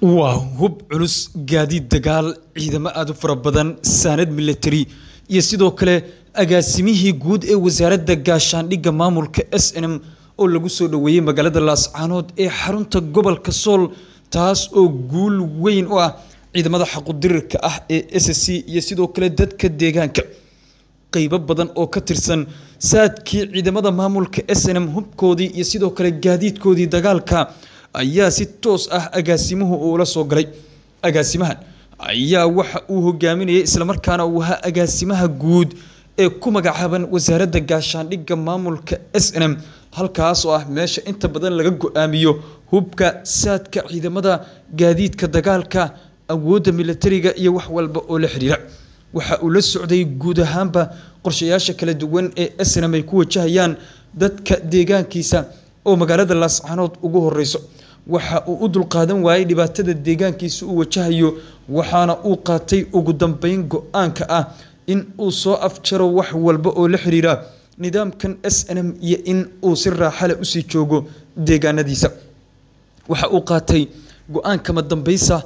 waa hub culus gaadiid dagaal ciidamo aada u fara badan saanad milatari iyo sidoo kale agaasimihii guud ee wasaaradda gaashaandhigga maamulka s n m oo lagu soo dhoweeyey magaalada laascaanood ee xarunta gobolka sool taas oo guul weyn u ah ciidamada xaqudirirka ah ee s c iyo sidoo kale dadka deegaanka qeybo badan oo ka tirsan saadkii ciidamada maamulka s n m hubkoodii iyo sidoo kale gaadiidkoodii dagaalka ayaa si toos ah agaasimuhu uula soo galay agaasimahan ayaa waxa uu hogaaminayay islamarkaana uu ahaa agaasimaha guud ee ku magacaaban wasaaradda gaashaandhigga maamulka s n m halkaasoo ah meesha inta badan laga go-aamiyo hubka saadka ciidamada gaadiidka dagaalka awoodda milatariga iyo wax walba oo la xiriira waxa uu la socday guud ahaanba qorshayaasha kala duwan ee s n m ay ku wajahayaan dadka deegaankiisa oo magaalada laascanood ugu horeyso waxa uu u dulqaadan waayey dhibaatada deegaankiisa uu wajahayo waxaana uu qaatay ugu dambeyn go-aanka ah in uu soo afjaro wax walba oo la xiriira nidaamkan s n m iyo in uu si raaxale usii joogo deegaanadiisa waxa uu qaatay go-aan kama dambaysa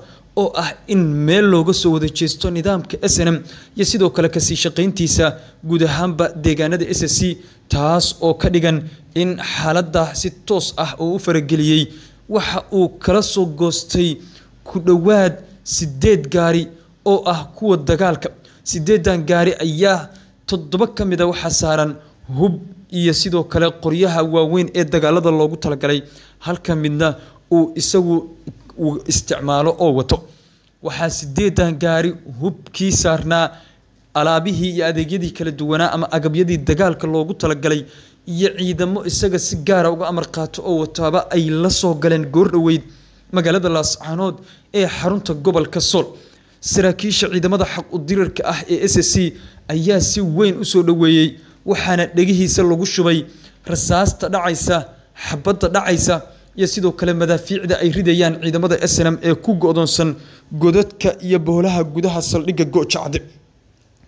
oo ah in meel looga soo wada jeesto nidaamka s n m iyo sidoo kale kasii shaqayntiisa guud ahaanba deegaanada s s c taas oo ka dhigan in xaalada si toos ah oo u farageliyey waxa uu kala soo goostay ku dhowaad sideed gaari oo ah kuwa dagaalka sideedan gaari ayaa toddoba ka mida ah waxaa saaran hub iyo sidoo kale qoryaha waaweyn ee dagaalada loogu talagalay halka midna uu isagu uu isticmaalo oo wato waxaa sideedan gaari hubkii saarnaa alaabihii iyo adeegyadii kala duwanaa ama agabyadii dagaalka loogu talagalay iyo ciidamo isaga si gaara uga amar qaato oo wataaba ay la soo galeen goor dhoweyd magaalada laascaanood ee xarunta gobolka sool saraakiisha ciidamada xaq udirirka ah ee s c ayaa si weyn u soo dhoweeyey waxaana dhegihiisa lagu shubay rasaasta dhacaysa xabadda dhacaysa iyo sidoo kale madaafiicda ay ridayaan ciidamada s m ee ku godoonsan godadka iyo boolaha gudaha saldhigga go gocacdi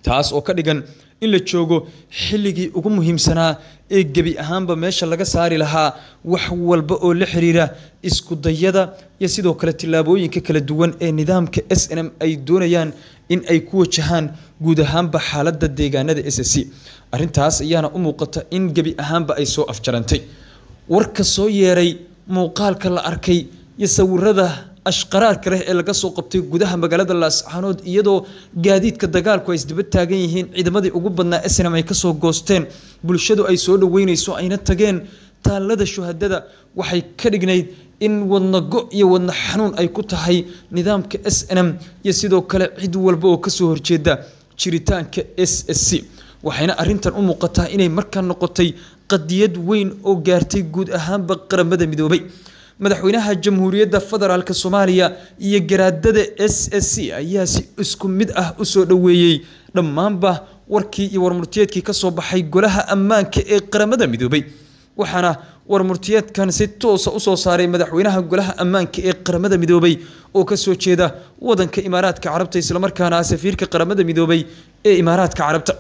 taas oo ka dhigan in la joogo xilligii ugu muhiimsanaa ee gebi ahaanba meesha laga saari lahaa wax walba oo la xiriira iskudayada iyo sidoo kale tillaabooyinka kala duwan ee nidaamka s n m ay doonayaan in ay ku wajahaan guud ahaanba xaaladda deegaanada s c arrintaas ayaana u muuqata in gebi ahaanba ay soo afjarantay warka soo yeeray muuqaalka la arkay iyo sawirada ashqaraarka leh ee laga soo qabtay gudaha magaalada laascaanood iyadoo gaadiidka dagaalku ay isdaba taagan yihiin ciidamadii ugu badnaa snm ay kasoo goosteen bulshadu ay soo dhaweyneyso ayna tageen taallada shuhadada waxay ka dhignayd in wadna go iyo wadna xanuun ay ku tahay nidaamka s n m iyo sidoo kale cid walba oo kasoo horjeeda jiritaanka s s c waxayna arintan u muuqataa inay markaan noqotay qadiyad weyn oo gaartay guud ahaanba qaramada midoobay madaxweynaha jamhuuriyadda federaalk soomaaliya iyo garaadada s s c ayaa si isku mid ah u soo dhoweeyey dhammaanba warkii iyo warmurtiyeedkii ka soo baxay golaha ammaanka ee qaramada midoobay waxaana warmurtiyeedkan si toosa usoo saaray madaxweynaha golaha ammaanka ee qaramada midoobay oo kasoo jeeda wadanka imaaraadka carabta islamarkaana safiirka qaramada midoobay ee imaaraadka carabta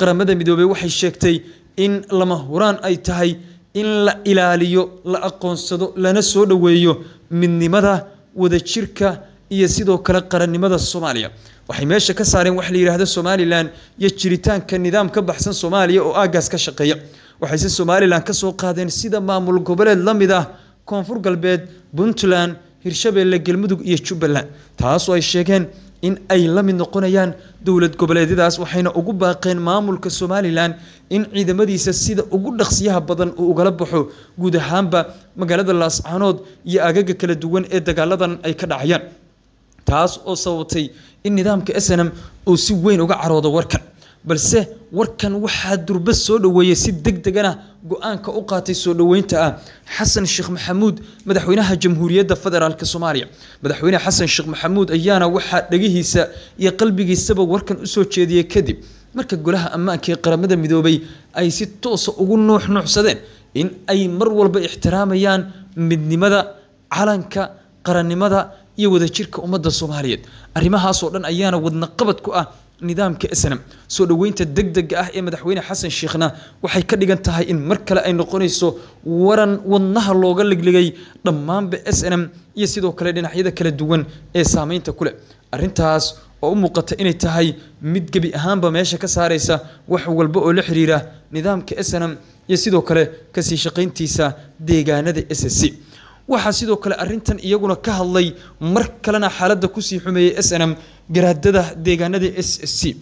qaramada midoobey waxay sheegtay in lama huraan ay tahay in la ilaaliyo la aqoonsado lana soo dhoweeyo midnimada wadajirka iyo sidoo kale qarannimada soomaaliya waxay meesha ka saareen wax la yidhaahdo somalilan iyo jiritaanka nidaam ka baxsan soomaaliya oo aaggaas ka shaqeeya waxayse somalilan kasoo qaadeen sida maamul goboleed la mid ah koonfur galbeed puntland hirshabeelle galmudug iyo jubbaland taasoo ay sheegeen in ay la mid noqonayaan dowlad goboleedyadaas waxayna ugu baaqeen maamulka somalilan in ciidamadiisa sida ugu dhaqsiyaha badan uu ugala baxo guud ahaanba magaalada laascaanood iyo agaga kala duwan ee dagaaladan ay ka dhacayaan taas oo sababtay in nidaamka s snm uu si weyn uga caroodo warkan balse warkan waxaa durba soo dhoweeyey si deg degana go-aanka u qaatay soo dhaweynta ah xasan sheekh maxamuud madaxweynaha jamhuuriyadda federaalka soomaaliya madaxweyne xasan sheekh maxamuud ayaana waxaa dhegihiisa iyo qalbigiisaba warkan usoo jeediyey kadib marka golaha ammaanka ee qaramada midoobay ay si toosa ah ugu nuux nuucsadeen in ay mar walba ixtiraamayaan midnimada calanka qarannimada iyo wadajirka ummadda soomaaliyeed arrimahaasoo dhan ayaana wadnaqabad ku ah nidaamka snm soo dhoweynta degdega ah ee madaxweyne xasan sheekhna waxay ka dhigan tahay in mar kale ay noqonayso waran wadnaha looga ligligay dhammaanba s n m iyo sidoo kale dhinacyada kala duwan ee saameynta ku leh arintaas oo u muuqata inay tahay mid gebi ahaanba meesha ka saaraysa wax walba oo la xiriira nidaamka s n m iyo sidoo kale kasii shaqayntiisa deegaanada s c waxaa sidoo kale arintan iyaguna ka hadlay mar kalena xaalada kusii xumeeyey m garaadada deegaanada s s c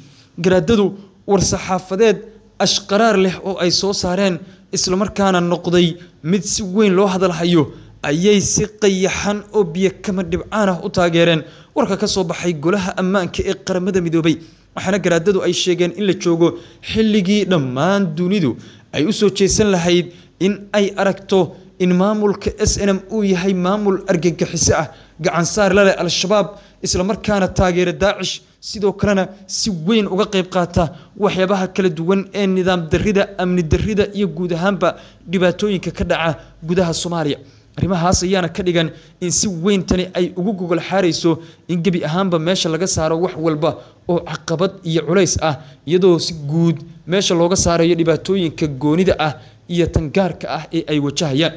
garaadadu war-saxaafadeed ashqaraar leh oo ay soo saareen islamarkaana noqday mid si weyn loo hadalhayo ayay si qayaxan oo biyo kama dhibcaan ah u taageereen warka ka soo baxay golaha ammaanka ee qaramada midoobay waxaana garaadadu ay sheegeen in la joogo xilligii dhammaan dunidu ay u soo jeesan lahayd in ay aragto in maamulka s n m uu yahay maamul argagixiso ah gacansaar laleh al-shabaab isla markaana taageera daacish sidoo kalena si weyn uga qayb qaata waxyaabaha kala duwan ee nidaam darida amni darida iyo guud ahaanba dhibaatooyinka ka dhaca gudaha soomaaliya arrimahaas ayaana ka dhigan in si weyn tani ay ugu gogol xaarayso in gebi ahaanba meesha laga saaro wax walba oo caqabad iyo culays ah iyadoo si guud meesha looga saarayo dhibaatooyinka goonida ah iyo tangaarka ah ee ay wajahayaan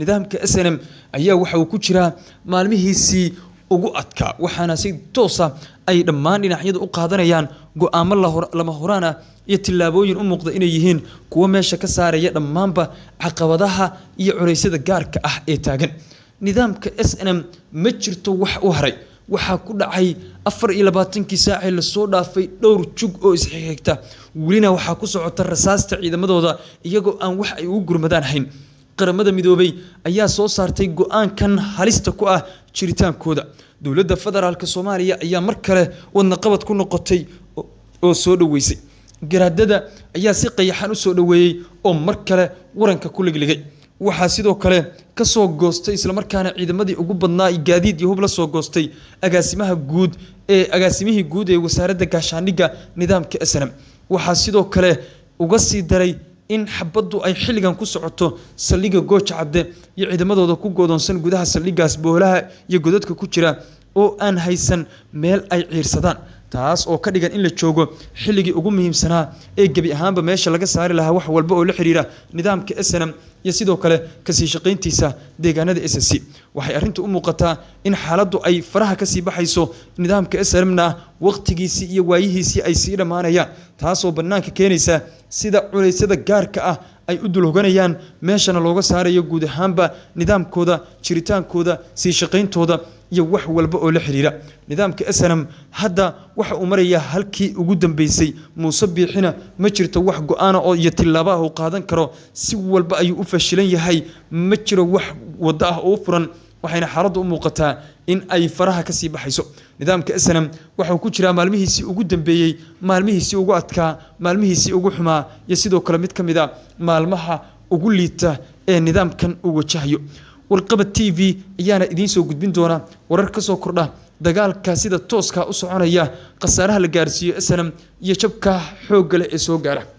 nidaamka s n m ayaa waxa uu ku jiraa maalmihiisii ugu adkaa waxaana si toosa ah ay dhammaan dhinacyadu u qaadanayaan go-aamo lama horaan ah iyo tillaabooyin u muuqda inay yihiin kuwo meesha ka saaraya dhammaanba caqabadaha iyo culeysyada gaarka ah ee taagan nidaamka s n m ma jirto wax u haray waxaa ku dhacay afar iyo labaatankii saacee lasoo dhaafay dhowr jug oo isxigxigta welina waxaa ku socota rasaasta ciidamadooda iyagoo aan wax ay ugu gurmadaan hayn qaramada midoobay ayaa soo saartay go-aankan halista ku ah jiritaankooda dowladda federaalk soomaaliya ayaa mar kale wadna qabad ku noqotay oo soo dhoweysay garaadada ayaa si qayaxan u soo dhoweeyey oo mar kale waranka ku ligligay waxaa sidoo kale ka soo goostay islamarkaana ciidamadii ugu badnaa gaadiid iyo hub la soo goostay agaasimaha guud ee agaasimihii guud ee wasaaradda gaashaandhigga nidaamka snm waxaa sidoo kale uga sii daray in xabaddu ay xilligan ku socoto saldhiga gooja cadde iyo ciidamadooda ku goodoonsan gudaha saldhiggaas boolaha iyo godadka ku jira oo aan haysan meel ay ciirsadaan taas oo ka dhigan in la joogo xilligii ugu muhiimsanaa ee gebi ahaanba meesha laga saari lahaa wax walba oo la xidhiira nidaamka snm iyo sidoo kale kasii shaqayntiisa deegaanada ssc waxay arrintu u muuqataa in xaaladdu ay faraha kasii baxayso nidaamka snmna waqtigiisii iyo waayihiisii ay sii dhammaanayaan taasoo bannaanka keenaysa sida culaysyada gaarka ah ay u dulhoganayaan meeshana looga saarayo guud ahaanba nidaamkooda jiritaankooda sii shaqayntooda iyo wax walba oo la xidhiira nidaamka snm hadda waxa uu marayaa halkii ugu dambeysay muuse biixina ma jirto wax go-aana oo iyo tillaaba uu qaadan karo si walba ayuu u fashilan yahay ma jiro wax wado ah oo u furan waxayna xaaladdu u muuqataa in ay faraha kasii baxayso nidaamka snm waxau ku jiraa maalmihiisii ugu dambeeyey maalmihiisii ugu adkaa maalmihiisii ugu xumaa iyo sidoo kale mid ka mid a ah maalmaha ugu liita ee nidaamkan uu wajahayo warqabad t v ayaana idiin soo gudbin doona warar ka soo kordha dagaalka sida tooska u soconaya khasaaraha la gaarsiiyo slm iyo jabka xoogga leh ee soo gaara